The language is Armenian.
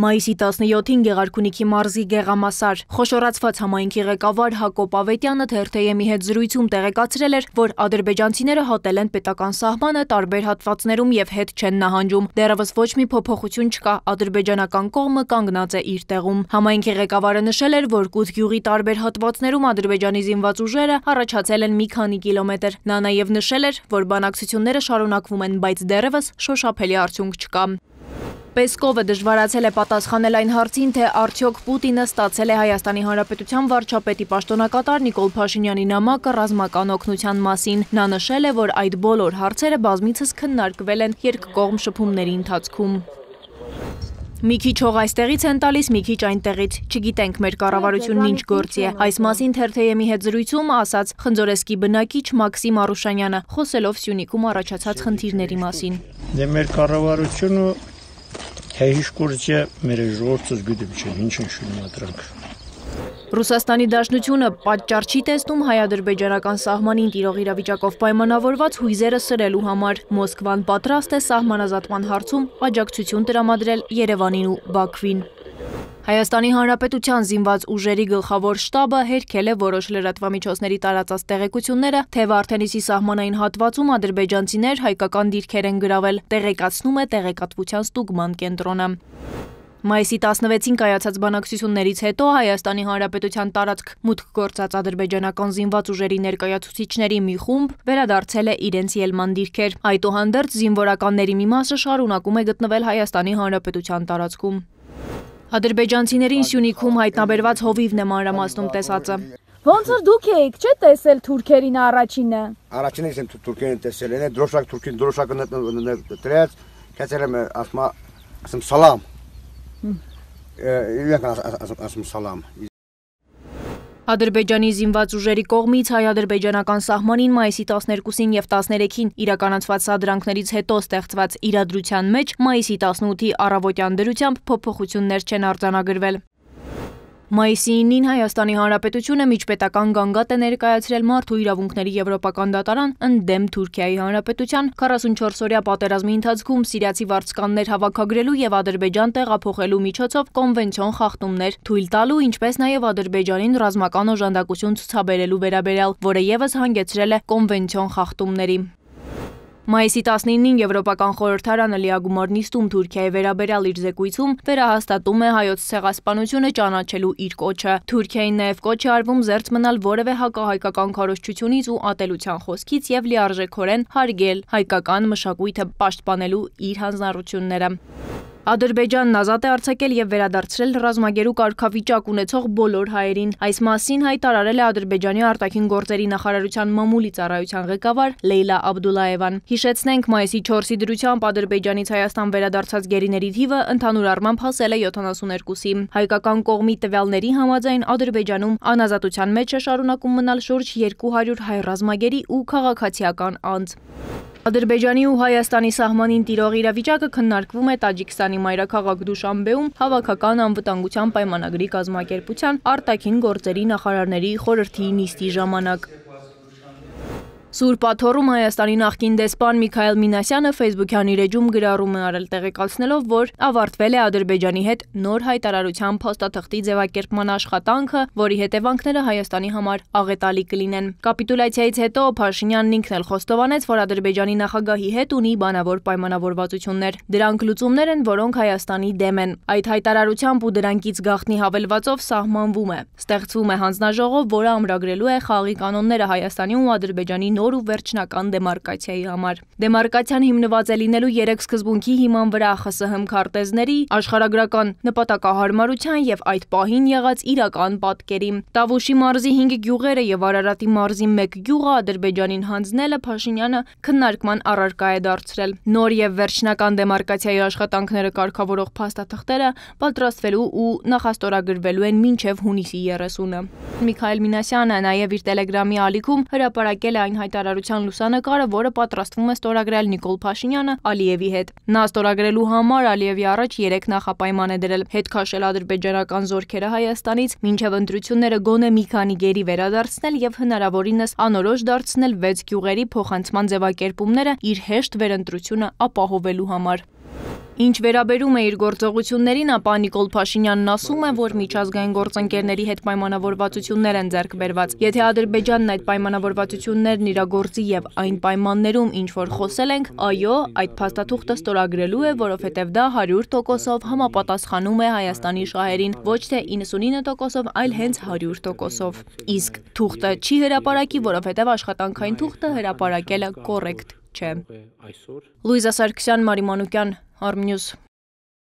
Մայիսի 17-ին Գեղարքունիքի մարզի Գեղամասար խոշորացված համայնքի ղեկավար Հակոբ Ավետյանը թերթեյեմի հետ զրույցում տեղեկացրել էր, որ ադրբեջանցիները հատել են պետական սահմանը տարբեր հատվածներում եւ հետ չեն նահանջում։ Դեռևս ոչ մի փոփոխություն չկա, ադրբեջանական կողմը կանգնած է իր տեղում։ Համայնքի ղեկավարը նշել էր, որ Կուտ գյուղի տարբեր հատվածներում ադրբեջանի զինված ուժերը առաջացել են մի քանի կիլոմետր։ Նա նաեւ նշել էր, որ բանակցությունները շարունակվում են, բայց դեռևս շոշափելի արդյունք չկա։ Պեսկովը դժվարացել է պատասխանել այն հարցին, թե արդյոք Պուտինը ստացել է Հայաստանի Հանրապետության վարչապետի պաշտոնակատար Նիկոլ Փաշինյանի նամակը ռազմական օգնության մասին։ Նա նշել է, որ այդ բոլոր հարցերը բազմիցս քննարկվել են երկկողմ շփումների ընթացքում։ Մի քիչ հող այստեղից են տալիս, մի քիչ այնտեղից։ Չգիտենք մեր կառավարությունն ինչ գործի է։ Այս մասին Թերթեյեմի հետ զրույցում ասաց Խնձորեսկի բնակիչ Մաքսիմ Արուշանյանը, խոսելով Սյունիքում առաջացած խնդիրների մասին։ Դե մեր կառավարությունը հեհիշ կուրձը մեր ժողովրդս գիտեմ չէ, ինչ են շունում ատրանք։ Ռուսաստանի Դաշնությունը պատճառ չի տեսնում հայ-ադրբեջանական սահմանին տիրող իրավիճակով պայմանավորված հույզերը սրելու համար։ Մոսկվան պատրաստ է սահմանազատման հարցում աջակցություն տրամադրել Երևանին ու Բաքվին։ Հայաստանի Հանրապետության զինված ուժերի գլխավոր շտաբը հերքել է որոշ լրատվամիջոցների տարածած տեղեկությունները, թե Վարդենիսի սահմանային հատվածում ադրբեջանցիներ հայկական դիրքեր են գրավել, տեղեկացնում է տեղեկատվության ստուգման կենտրոնը։ Մայիսի 16-ին կայացած բանակցություններից հետո Հայաստանի Հանրապետության տարածք մուտք գործած ադրբեջանական զինված ուժերի ներկայացուցիչների մի խումբ վերադարձել է իրենց ելման դիրքեր։ Այդուհանդերձ զինվորականների մի մասը շարունակում է գտնվել Հայաստանի Հանրապետության տարածքում։ Ադրբեջանցիներին Սյունիքում հայտնաբերված հովիվն է մանրամասնում տեսածը։ Ոնց որ դուք եք, չէ՞ տեսել թուրքերին առաջինը։ Առաջինը ես թուրքերին տեսել, այն դրոշակ թուրքին դրոշակը դրած, քեցել եմ ասում ասում սալամ։ Իրենք ասում սալամ։ Ադրբեջանի զինված ուժերի կողմից հայ-ադրբեջանական սահմանին մայիսի 12-ին եւ 13-ին իրականացված սադրանքներից հետո ստեղծված իրադրության մեջ մայիսի 18-ի առավոտյան դրությամբ փոփոխություններ չեն արձանագրվել։ Մայիսի 9-ին Հայաստանի Հանրապետությունը միջպետական գանգատ է ներկայացրել մարդու իրավունքների եվրոպական դատարան ընդդեմ Թուրքիայի Հանրապետության 44-օրյա պատերազմի ընթացքում սիրիացի վարձկաններ հավաքագրելու եւ Ադրբեջան տեղափոխելու միջոցով կոնվենցիոն խախտումներ թույլ տալու, ինչպես նաեւ Ադրբեջանին ռազմական օժանդակություն ցուցաբերելու վերաբերյալ, որը եւս հանգեցրել է կոնվենցիոն խախտումների։ Մայիսի 19-ին Եվրոպական խորհրդարանը լիագումար նիստում Թուրքիայի վերաբերյալ իր զեկույցում վերահաստատում է հայոց ցեղասպանությունը ճանաչելու իր կոչը։ Թուրքիային նաև կոչ է արվում զերծ մնալ որևէ հակահայկական քարոզչությունից ու ատելության խոսքից եւ լիարժեքորեն հարգել հայկական մշակույթը պաշտպանելու իր հանձնառությունները։ Ադրբեջանն ազատ է արձակել եւ վերադարձրել ռազմագերու կարգավիճակ ունեցող բոլոր հայերին։ Այս մասին հայտարարել է Ադրբեջանի արտաքին գործերի նախարարության մամուլի ծառայության ղեկավար Լեյլա Աբդուլաևան։ Հիշեցնենք, մայիսի 4-ի դրությամբ Ադրբեջանից Հայաստան վերադարձած գերիների թիվը ընդհանուր առմամբ հասել է 72-ի։ Հայկական կողմի տվյալների համաձայն Ադրբեջանում անազատության մեջ է շարունակում մնալ շուրջ 200 հայ ռազմագերի ու քաղաքացիական անձ։ Ադրբեջանի ու Հայաստանի սահմանին տիրող իրավիճակը քննարկվում է Տաջիկստանի մայրաքաղաք Դուշանբեում հավաքական անվտանգության պայմանագրի կազմակերպության արտաքին գործերի նախարարների խորհրդի նիստի ժամանակ։ Սուրբ աթոռում Հայաստանի նախկին դեսպան Միքայել Մինասյանը Facebook-յան իր էջում գրառում է արել տեղեկացնելով, որ ավարտվել է Ադրբեջանի հետ նոր հայտարարության փաստաթղթի ձևակերպման աշխատանքը, որի հետևանքները Հայաստանի համար աղետալի կլինեն։ Կապիտուլյացիայից հետո Փաշինյանն ինքն էլ խոստովանեց, որ Ադրբեջանի նախագահի հետ ունի բանավոր պայմանավորվածություններ։ Դրանք լուծումներ են, որոնք Հայաստանի դեմ են։ Այդ հայտարարությամբ ու դրանքից գաղտնի հավելվածով սահմանվում է։ Ստեղծվում է հանձնաժողով, որը ամրագրելու է խաղի կանոնները Հայաստանի ու Ադրբեջանի նոր ու վերջնական դեմարկացիայի համար։ Դեմարկացիան հիմնված է լինելու 3 սկզբունքի հիման վրա ԽՍՀՄ քարտեզների, աշխարհագրական նպատակահարմարության եւ այդ պահին եղած իրական պատկերի։ Տավուշի մարզի 5 գյուղերը եւ Արարատի մարզի 1 գյուղը Ադրբեջանին հանձնելը Փաշինյանը քննարկման առարկա է դարձրել։ Նոր եւ վերջնական դեմարկացիայի աշխատանքները կարգավորող փաստաթղթերը պատրաստվելու ու նախաստորագրվելու են մինչև հունիսի 30-ը։ Միքայել Մինասյանը նաեւ իր Telegram-ի ալիքում հրապարակել է այն հայտարարության լուսանկարը, որը պատրաստվում է ստորագրել Նիկոլ Փաշինյանը Ալիևի հետ։ Նա ստորագրելու համար Ալիևի առաջ 3 նախապայման է դրել՝ հետ քաշել ադրբեջանական զորքերը Հայաստանից, մինչև ընտրությունները գոնե մի քանի գերի վերադարձնել եւ հնարավորինս անորոշ դարձնել 6 գյուղերի փոխանցման ձևակերպումները իր հեշտ վերընտրությունը ապահովելու համար։ Ինչ վերաբերում է իր գործողություններին, ապա Նիկոլ Փաշինյանն ասում է, որ միջազգային գործընկերների հետ պայմանավորվածություններ են ձեռք բերված։ Եթե Ադրբեջանն այդ պայմանավորվածություններն իրագործի եւ այն պայմաններում ինչ որ խոսել ենք, այո, այդ փաստաթուղթը ստորագրելու է, որովհետեւ դա 100%-ով համապատասխանում է Հայաստանի շահերին, ոչ թե 99%-ով, այլ հենց 100%-ով։ Իսկ թուղթը չի հրապարակի, որովհետեւ աշխատանքային թուղթը հրապարակելը կոռեկտ չէ։ Լուիզա Սարգսյան, Մարի Մանուկյան, Arm News